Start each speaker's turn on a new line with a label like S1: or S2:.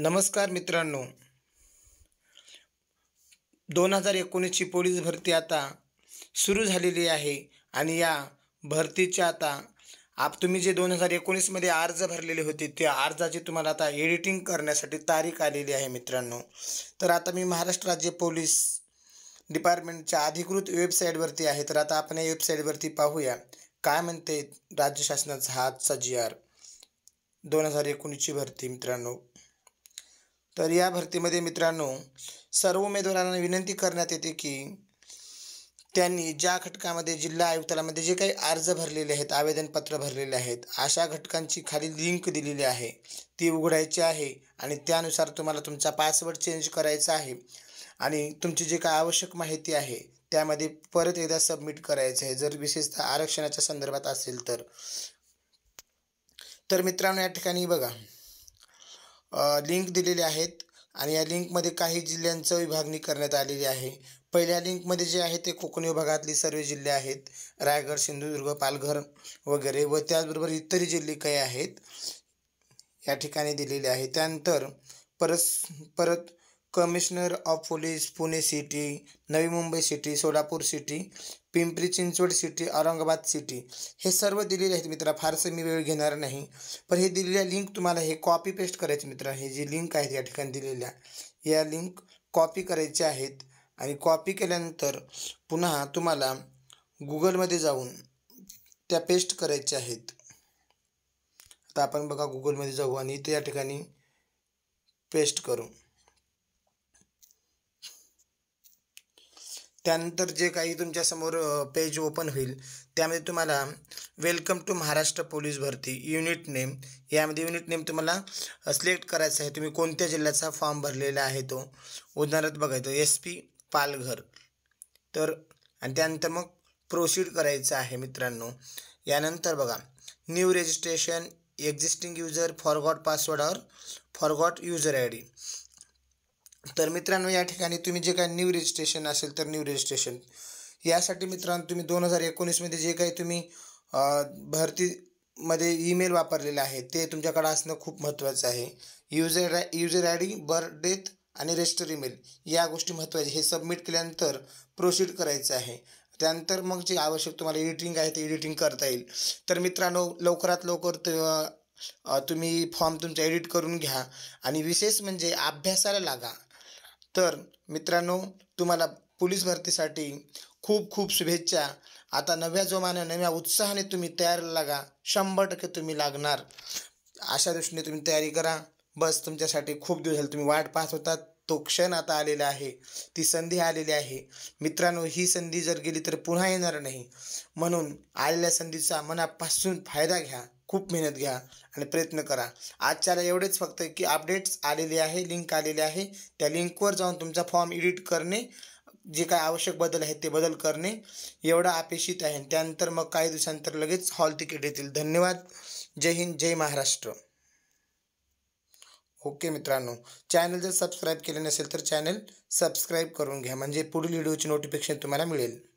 S1: नमस्कार मित्रांनो दोन हजार एकोणीसची पोलीस भरती आता सुरू झालेली आहे आणि या भरतीच्या आता आप तुम्ही जे दोन हजार एकोणीसमध्ये अर्ज भरलेले होते त्या अर्जाची तुम्हाला आता एडिटिंग करण्यासाठी तारीख आलेली आहे मित्रांनो तर आता मी महाराष्ट्र राज्य पोलीस डिपार्टमेंटच्या अधिकृत वेबसाईटवरती आहे तर आता आपण या वेबसाईटवरती पाहूया काय म्हणते राज्य शासनाचा आजचा जी आर दोन हजार एकोणीसची भरती मित्रांनो तर या भरतीमध्ये मित्रांनो सर्व उमेदवारांना विनंती करण्यात येते की त्यांनी ज्या घटकामध्ये जिल्हा आयुक्तालयामध्ये जे काही अर्ज भरलेले आहेत आवेदनपत्र भरलेले आहेत अशा घटकांची खाली लिंक दिलेली आहे ती उघडायची आहे आणि त्यानुसार तुम्हाला तुमचा पासवर्ड चेंज करायचा आहे आणि तुमची जी काय आवश्यक माहिती आहे त्यामध्ये परत एकदा सबमिट करायचं आहे जर विशेषतः आरक्षणाच्या संदर्भात असेल तर तर मित्रांनो या ठिकाणी बघा लिंक दिलेले आहेत आणि या लिंकमध्ये काही जिल्ह्यांचं विभागणी करण्यात आलेली आहे पहिल्या लिंकमध्ये जे आहे ते कोकण विभागातली सर्व जिल्हे आहेत रायगड सिंधुदुर्ग पालघर वगैरे व त्याचबरोबर इतरही जिल्हे काही आहेत या ठिकाणी दिलेले आहे त्यानंतर परस परत commissioner of police Pune city Navi Mumbai city Solapur city Pimpri Chinchwad city Aurangabad city हे सर्व दिलेले आहेत मित्रा फारसं मी वेळ घेणार नाही पण हे दिलेल्या लिंक तुम्हाला हे कॉपी पेस्ट करायचे मित्रा हे जी लिंक आहेत या ठिकाणी दिलेल्या या लिंक कॉपी करायच्या आहेत आणि कॉपी केल्यानंतर पुन्हा तुम्हाला गुगलमध्ये जाऊन त्या पेस्ट करायच्या आहेत आता आपण बघा गुगलमध्ये जाऊ आणि इथे या ठिकाणी पेस्ट करू त्यानंतर जे काही तुमच्यासमोर पेज ओपन होईल त्यामध्ये तुम्हाला वेलकम टू महाराष्ट्र पोलीस भरती युनिट नेम यामध्ये युनिट नेम तुम्हाला सिलेक्ट करायचा आहे तुम्ही कोणत्या जिल्ह्याचा फॉर्म भरलेला आहे तो उदाहरणार्थ बघायचं एस पी पालघर तर आणि त्यानंतर मग प्रोसीड करायचं आहे मित्रांनो यानंतर बघा new registration existing user forgot password or forgot user I D तर मित्रांनो या ठिकाणी तुम्ही जे काही न्यू रजिस्ट्रेशन असेल तर न्यू रजिस्ट्रेशन यासाठी मित्रांनो तुम्ही दोन हजार एकोणीसमध्ये जे काही तुम्ही भरतीमध्ये ईमेल वापरलेलं आहे ते तुमच्याकडे असणं खूप महत्त्वाचं आहे user user I D birth आणि रजिस्टर ईमेल या गोष्टी महत्त्वाच्या हे सबमिट केल्यानंतर प्रोसीड करायचं आहे त्यानंतर मग जे आवश्यक तुम्हाला एडिटिंग आहे ते एडिटिंग करता येईल तर मित्रांनो लवकरात लवकर तुम्ही फॉर्म तुमचा एडिट करून घ्या आणि विशेष म्हणजे अभ्यासाला लागा तर मित्रांनो तुम्हाला पोलीस भरतीसाठी खूप खूप शुभेच्छा आता नव्या जोमाने नव्या उत्साहाने तुम्ही तयार लागा शंभर टक्के तुम्ही लागणार अशा दृष्टीने तुम्ही तयारी करा बस तुमच्यासाठी खूप दिवस झाले तुम्ही वाट पाहत होता तो क्षण आता आलेला आहे ती संधी आलेली आहे मित्रांनो ही संधी जर गेली तर पुन्हा येणार नाही म्हणून आलेल्या संधीचा मनापासून फायदा घ्या खूप मेहनत घ्या आणि प्रयत्न करा आजच्याला एवढेच फक्त की अपडेट्स आलेले आहे लिंक आलेले आहे त्या लिंकवर जाऊन तुमचा फॉर्म एडिट करणे जे काय आवश्यक बदल आहेत ते बदल करणे एवढं अपेक्षित आहे त्यानंतर मग काही दिवसानंतर लगेच हॉल तिकीट येतील धन्यवाद जय हिंद जय महाराष्ट्र ओके मित्रांनो चॅनल जर सबस्क्राईब केले नसेल तर चॅनल सबस्क्राईब करून घ्या म्हणजे पुढील व्हिडिओची नोटिफिकेशन तुम्हाला मिळेल